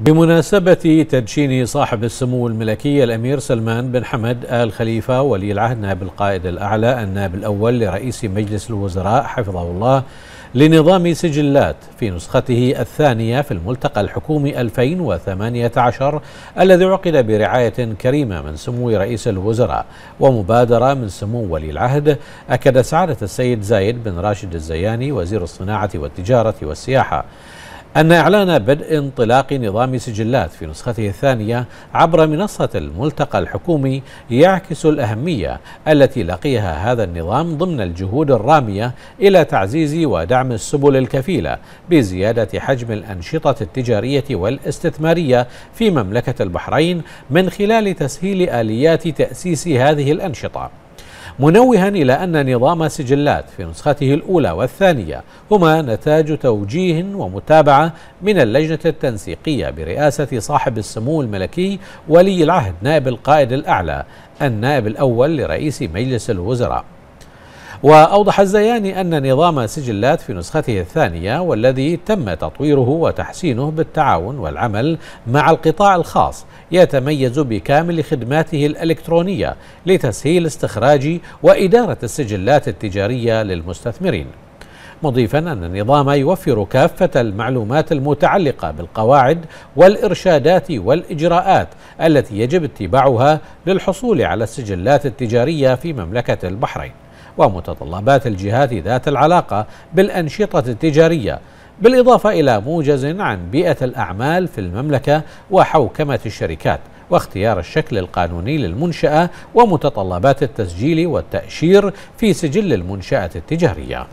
بمناسبة تدشين صاحب السمو الملكي الأمير سلمان بن حمد آل خليفة ولي العهد نائب القائد الأعلى النائب الأول لرئيس مجلس الوزراء حفظه الله لنظام سجلات في نسخته الثانية في الملتقى الحكومي 2018 الذي عقد برعاية كريمة من سمو رئيس الوزراء ومبادرة من سمو ولي العهد أكد سعادة السيد زايد بن راشد الزياني وزير الصناعة والتجارة والسياحة أن إعلان بدء انطلاق نظام سجلات في نسخته الثانية عبر منصة الملتقى الحكومي يعكس الأهمية التي لقيها هذا النظام ضمن الجهود الرامية إلى تعزيز ودعم السبل الكفيلة بزيادة حجم الأنشطة التجارية والاستثمارية في مملكة البحرين من خلال تسهيل آليات تأسيس هذه الأنشطة منوها إلى أن نظام سجلات في نسخته الأولى والثانية هما نتاج توجيه ومتابعة من اللجنة التنسيقية برئاسة صاحب السمو الملكي ولي العهد نائب القائد الأعلى النائب الأول لرئيس مجلس الوزراء وأوضح الزياني أن نظام سجلات في نسخته الثانية والذي تم تطويره وتحسينه بالتعاون والعمل مع القطاع الخاص يتميز بكامل خدماته الإلكترونية لتسهيل استخراج وإدارة السجلات التجارية للمستثمرين مضيفا أن النظام يوفر كافة المعلومات المتعلقة بالقواعد والإرشادات والإجراءات التي يجب اتباعها للحصول على السجلات التجارية في مملكة البحرين ومتطلبات الجهات ذات العلاقة بالأنشطة التجارية بالإضافة إلى موجز عن بيئة الأعمال في المملكة وحوكمة الشركات واختيار الشكل القانوني للمنشأة ومتطلبات التسجيل والتأشير في سجل المنشأة التجارية